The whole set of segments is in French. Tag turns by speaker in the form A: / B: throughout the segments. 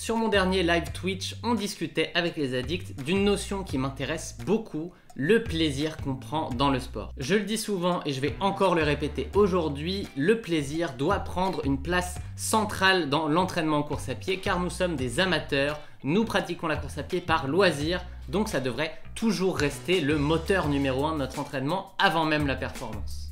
A: Sur mon dernier live Twitch, on discutait avec les addicts d'une notion qui m'intéresse beaucoup, le plaisir qu'on prend dans le sport. Je le dis souvent et je vais encore le répéter aujourd'hui, le plaisir doit prendre une place centrale dans l'entraînement en course à pied car nous sommes des amateurs, nous pratiquons la course à pied par loisir, donc ça devrait toujours rester le moteur numéro 1 de notre entraînement avant même la performance.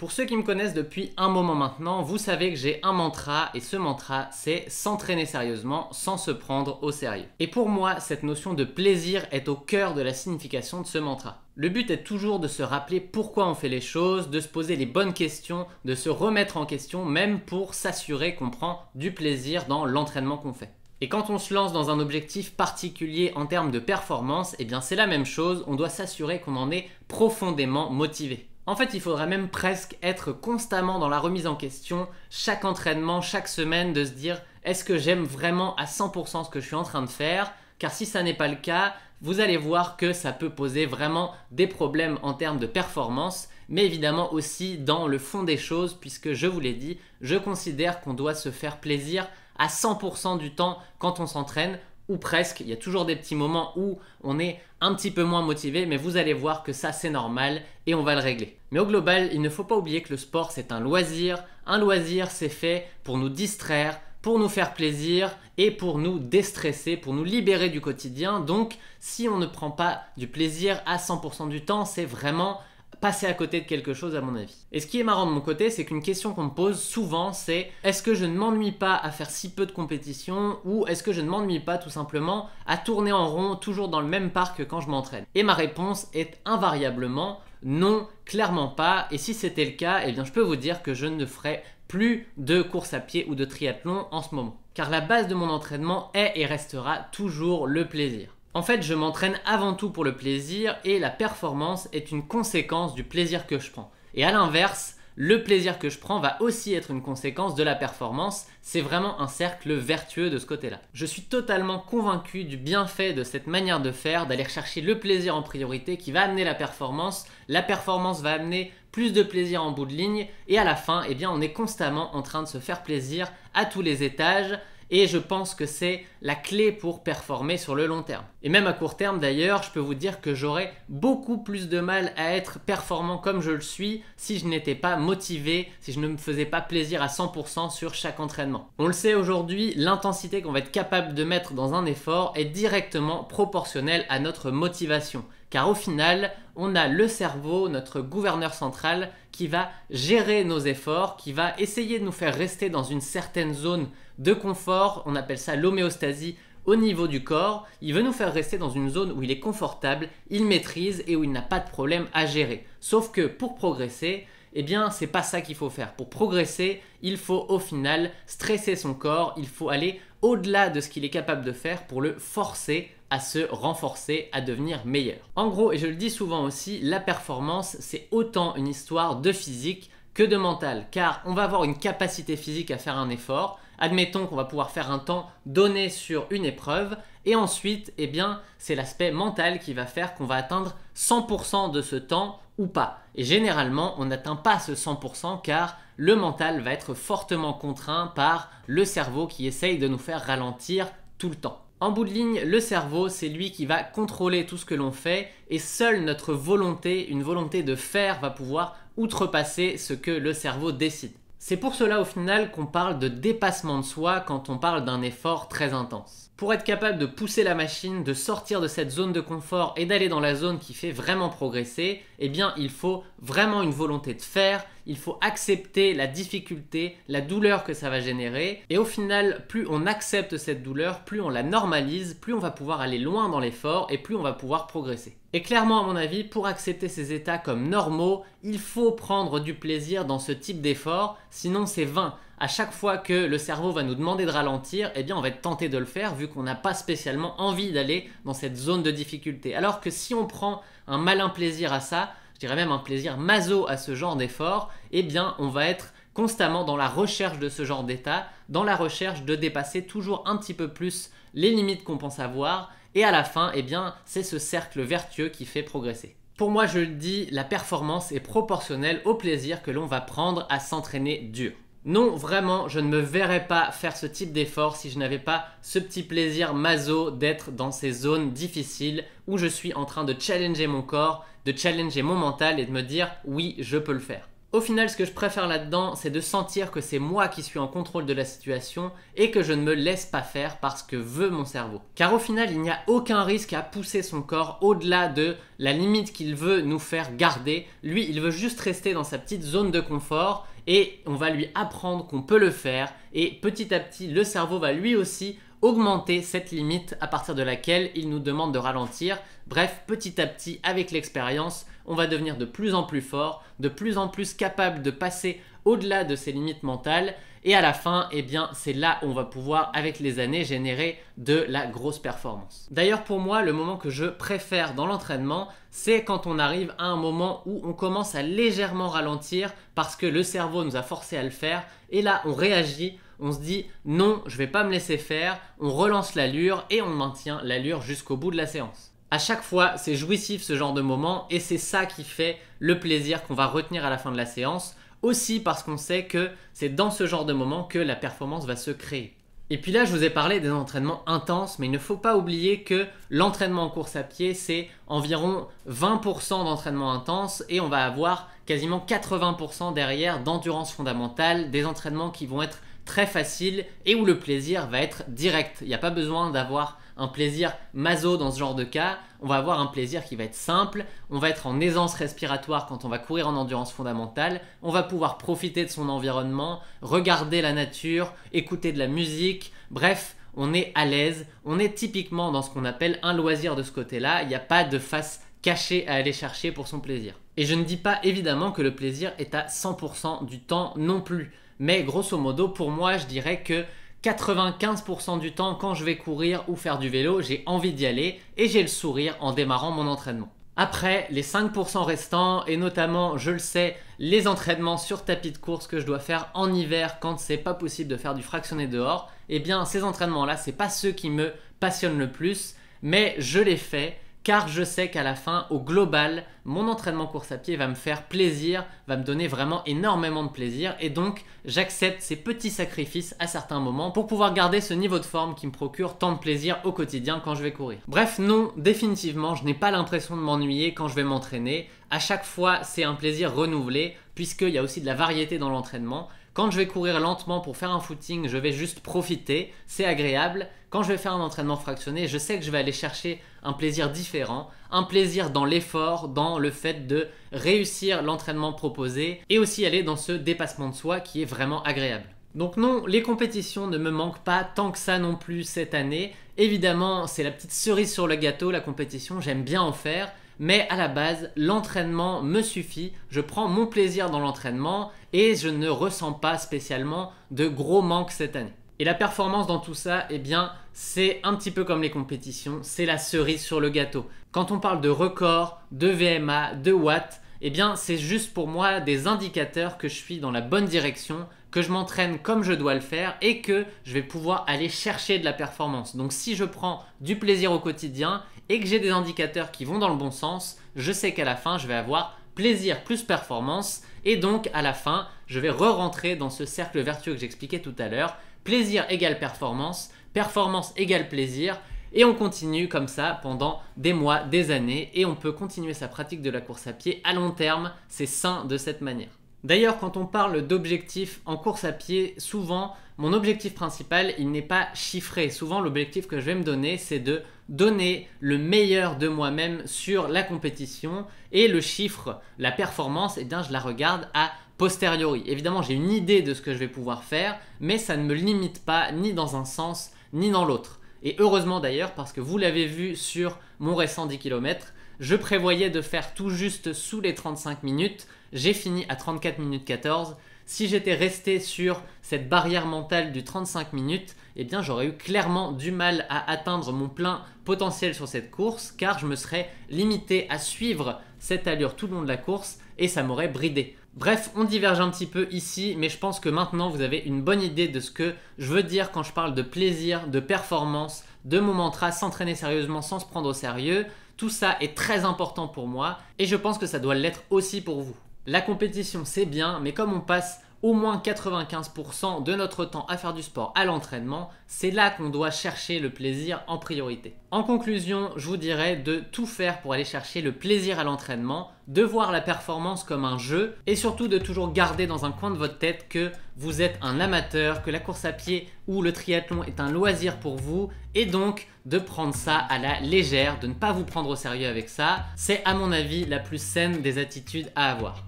A: Pour ceux qui me connaissent depuis un moment maintenant, vous savez que j'ai un mantra et ce mantra c'est s'entraîner sérieusement sans se prendre au sérieux. Et pour moi, cette notion de plaisir est au cœur de la signification de ce mantra. Le but est toujours de se rappeler pourquoi on fait les choses, de se poser les bonnes questions, de se remettre en question même pour s'assurer qu'on prend du plaisir dans l'entraînement qu'on fait. Et quand on se lance dans un objectif particulier en termes de performance, eh bien c'est la même chose, on doit s'assurer qu'on en est profondément motivé. En fait, il faudrait même presque être constamment dans la remise en question, chaque entraînement, chaque semaine, de se dire est-ce que j'aime vraiment à 100% ce que je suis en train de faire Car si ça n'est pas le cas, vous allez voir que ça peut poser vraiment des problèmes en termes de performance, mais évidemment aussi dans le fond des choses, puisque je vous l'ai dit, je considère qu'on doit se faire plaisir à 100% du temps quand on s'entraîne ou presque. Il y a toujours des petits moments où on est un petit peu moins motivé, mais vous allez voir que ça c'est normal et on va le régler. Mais au global, il ne faut pas oublier que le sport c'est un loisir. Un loisir c'est fait pour nous distraire, pour nous faire plaisir et pour nous déstresser, pour nous libérer du quotidien. Donc si on ne prend pas du plaisir à 100% du temps, c'est vraiment passer à côté de quelque chose à mon avis. Et ce qui est marrant de mon côté, c'est qu'une question qu'on me pose souvent, c'est est-ce que je ne m'ennuie pas à faire si peu de compétition ou est-ce que je ne m'ennuie pas tout simplement à tourner en rond toujours dans le même parc quand je m'entraîne Et ma réponse est invariablement non, clairement pas. Et si c'était le cas, eh bien je peux vous dire que je ne ferai plus de course à pied ou de triathlon en ce moment. Car la base de mon entraînement est et restera toujours le plaisir. En fait, je m'entraîne avant tout pour le plaisir et la performance est une conséquence du plaisir que je prends. Et à l'inverse, le plaisir que je prends va aussi être une conséquence de la performance. C'est vraiment un cercle vertueux de ce côté-là. Je suis totalement convaincu du bienfait de cette manière de faire, d'aller chercher le plaisir en priorité qui va amener la performance. La performance va amener plus de plaisir en bout de ligne et à la fin, eh bien, on est constamment en train de se faire plaisir à tous les étages et je pense que c'est la clé pour performer sur le long terme. Et même à court terme d'ailleurs, je peux vous dire que j'aurais beaucoup plus de mal à être performant comme je le suis si je n'étais pas motivé, si je ne me faisais pas plaisir à 100% sur chaque entraînement. On le sait aujourd'hui, l'intensité qu'on va être capable de mettre dans un effort est directement proportionnelle à notre motivation car au final, on a le cerveau, notre gouverneur central, qui va gérer nos efforts, qui va essayer de nous faire rester dans une certaine zone de confort, on appelle ça l'homéostasie au niveau du corps, il veut nous faire rester dans une zone où il est confortable, il maîtrise et où il n'a pas de problème à gérer. Sauf que pour progresser, eh bien, c'est pas ça qu'il faut faire. Pour progresser, il faut au final stresser son corps, il faut aller au-delà de ce qu'il est capable de faire pour le forcer à se renforcer, à devenir meilleur. En gros, et je le dis souvent aussi, la performance, c'est autant une histoire de physique que de mental, car on va avoir une capacité physique à faire un effort, Admettons qu'on va pouvoir faire un temps donné sur une épreuve, et ensuite, eh bien, c'est l'aspect mental qui va faire qu'on va atteindre 100% de ce temps ou pas. Et généralement, on n'atteint pas ce 100% car le mental va être fortement contraint par le cerveau qui essaye de nous faire ralentir tout le temps. En bout de ligne, le cerveau, c'est lui qui va contrôler tout ce que l'on fait et seule notre volonté, une volonté de faire, va pouvoir outrepasser ce que le cerveau décide. C'est pour cela au final qu'on parle de dépassement de soi quand on parle d'un effort très intense. Pour être capable de pousser la machine, de sortir de cette zone de confort et d'aller dans la zone qui fait vraiment progresser, eh bien il faut vraiment une volonté de faire il faut accepter la difficulté, la douleur que ça va générer. Et au final, plus on accepte cette douleur, plus on la normalise, plus on va pouvoir aller loin dans l'effort et plus on va pouvoir progresser. Et clairement, à mon avis, pour accepter ces états comme normaux, il faut prendre du plaisir dans ce type d'effort, sinon c'est vain. À chaque fois que le cerveau va nous demander de ralentir, eh bien on va être tenté de le faire vu qu'on n'a pas spécialement envie d'aller dans cette zone de difficulté. Alors que si on prend un malin plaisir à ça, je dirais même un plaisir maso à ce genre d'effort, eh bien on va être constamment dans la recherche de ce genre d'état, dans la recherche de dépasser toujours un petit peu plus les limites qu'on pense avoir, et à la fin, eh bien c'est ce cercle vertueux qui fait progresser. Pour moi, je le dis, la performance est proportionnelle au plaisir que l'on va prendre à s'entraîner dur. Non, vraiment, je ne me verrais pas faire ce type d'effort si je n'avais pas ce petit plaisir maso d'être dans ces zones difficiles où je suis en train de challenger mon corps, de challenger mon mental et de me dire oui, je peux le faire. Au final, ce que je préfère là-dedans, c'est de sentir que c'est moi qui suis en contrôle de la situation et que je ne me laisse pas faire parce que veut mon cerveau. Car au final, il n'y a aucun risque à pousser son corps au-delà de la limite qu'il veut nous faire garder. Lui, il veut juste rester dans sa petite zone de confort et on va lui apprendre qu'on peut le faire et petit à petit, le cerveau va lui aussi augmenter cette limite à partir de laquelle il nous demande de ralentir. Bref, petit à petit, avec l'expérience, on va devenir de plus en plus fort, de plus en plus capable de passer au-delà de ses limites mentales. Et à la fin, eh bien, c'est là où on va pouvoir, avec les années, générer de la grosse performance. D'ailleurs, pour moi, le moment que je préfère dans l'entraînement, c'est quand on arrive à un moment où on commence à légèrement ralentir parce que le cerveau nous a forcé à le faire. Et là, on réagit on se dit non, je vais pas me laisser faire, on relance l'allure et on maintient l'allure jusqu'au bout de la séance. À chaque fois, c'est jouissif ce genre de moment et c'est ça qui fait le plaisir qu'on va retenir à la fin de la séance, aussi parce qu'on sait que c'est dans ce genre de moment que la performance va se créer. Et puis là, je vous ai parlé des entraînements intenses, mais il ne faut pas oublier que l'entraînement en course à pied, c'est environ 20% d'entraînement intense et on va avoir quasiment 80% derrière d'endurance fondamentale, des entraînements qui vont être très facile et où le plaisir va être direct. Il n'y a pas besoin d'avoir un plaisir maso dans ce genre de cas. On va avoir un plaisir qui va être simple. On va être en aisance respiratoire quand on va courir en endurance fondamentale. On va pouvoir profiter de son environnement, regarder la nature, écouter de la musique. Bref, on est à l'aise. On est typiquement dans ce qu'on appelle un loisir de ce côté-là. Il n'y a pas de face cachée à aller chercher pour son plaisir. Et je ne dis pas évidemment que le plaisir est à 100% du temps non plus. Mais grosso modo, pour moi, je dirais que 95% du temps, quand je vais courir ou faire du vélo, j'ai envie d'y aller et j'ai le sourire en démarrant mon entraînement. Après, les 5% restants, et notamment, je le sais, les entraînements sur tapis de course que je dois faire en hiver quand ce c'est pas possible de faire du fractionné dehors, eh bien, ces entraînements-là, ce n'est pas ceux qui me passionnent le plus, mais je les fais car je sais qu'à la fin, au global, mon entraînement course à pied va me faire plaisir, va me donner vraiment énormément de plaisir, et donc j'accepte ces petits sacrifices à certains moments pour pouvoir garder ce niveau de forme qui me procure tant de plaisir au quotidien quand je vais courir. Bref, non, définitivement, je n'ai pas l'impression de m'ennuyer quand je vais m'entraîner. À chaque fois, c'est un plaisir renouvelé, puisqu'il y a aussi de la variété dans l'entraînement. Quand je vais courir lentement pour faire un footing, je vais juste profiter, c'est agréable. Quand je vais faire un entraînement fractionné, je sais que je vais aller chercher un plaisir différent, un plaisir dans l'effort, dans le fait de réussir l'entraînement proposé et aussi aller dans ce dépassement de soi qui est vraiment agréable. Donc non, les compétitions ne me manquent pas tant que ça non plus cette année. Évidemment, c'est la petite cerise sur le gâteau, la compétition, j'aime bien en faire mais à la base, l'entraînement me suffit, je prends mon plaisir dans l'entraînement et je ne ressens pas spécialement de gros manques cette année. Et la performance dans tout ça, eh bien, c'est un petit peu comme les compétitions, c'est la cerise sur le gâteau. Quand on parle de records, de VMA, de watts, eh bien, c'est juste pour moi des indicateurs que je suis dans la bonne direction, que je m'entraîne comme je dois le faire et que je vais pouvoir aller chercher de la performance. Donc si je prends du plaisir au quotidien, et que j'ai des indicateurs qui vont dans le bon sens, je sais qu'à la fin, je vais avoir plaisir plus performance. Et donc, à la fin, je vais re-rentrer dans ce cercle vertueux que j'expliquais tout à l'heure. Plaisir égale performance, performance égale plaisir. Et on continue comme ça pendant des mois, des années, et on peut continuer sa pratique de la course à pied à long terme. C'est sain de cette manière. D'ailleurs, quand on parle d'objectifs en course à pied, souvent mon objectif principal, il n'est pas chiffré. Souvent, l'objectif que je vais me donner, c'est de donner le meilleur de moi-même sur la compétition et le chiffre, la performance, eh bien, je la regarde à posteriori. Évidemment, j'ai une idée de ce que je vais pouvoir faire, mais ça ne me limite pas ni dans un sens ni dans l'autre. Et heureusement d'ailleurs, parce que vous l'avez vu sur mon récent 10 km, je prévoyais de faire tout juste sous les 35 minutes. J'ai fini à 34 minutes 14. Si j'étais resté sur cette barrière mentale du 35 minutes, eh bien j'aurais eu clairement du mal à atteindre mon plein potentiel sur cette course car je me serais limité à suivre cette allure tout le long de la course et ça m'aurait bridé. Bref, on diverge un petit peu ici, mais je pense que maintenant vous avez une bonne idée de ce que je veux dire quand je parle de plaisir, de performance, de mon mantra s'entraîner sérieusement sans se prendre au sérieux. Tout ça est très important pour moi et je pense que ça doit l'être aussi pour vous. La compétition, c'est bien, mais comme on passe au moins 95% de notre temps à faire du sport à l'entraînement, c'est là qu'on doit chercher le plaisir en priorité. En conclusion, je vous dirais de tout faire pour aller chercher le plaisir à l'entraînement, de voir la performance comme un jeu et surtout de toujours garder dans un coin de votre tête que vous êtes un amateur, que la course à pied ou le triathlon est un loisir pour vous et donc de prendre ça à la légère, de ne pas vous prendre au sérieux avec ça. C'est à mon avis la plus saine des attitudes à avoir.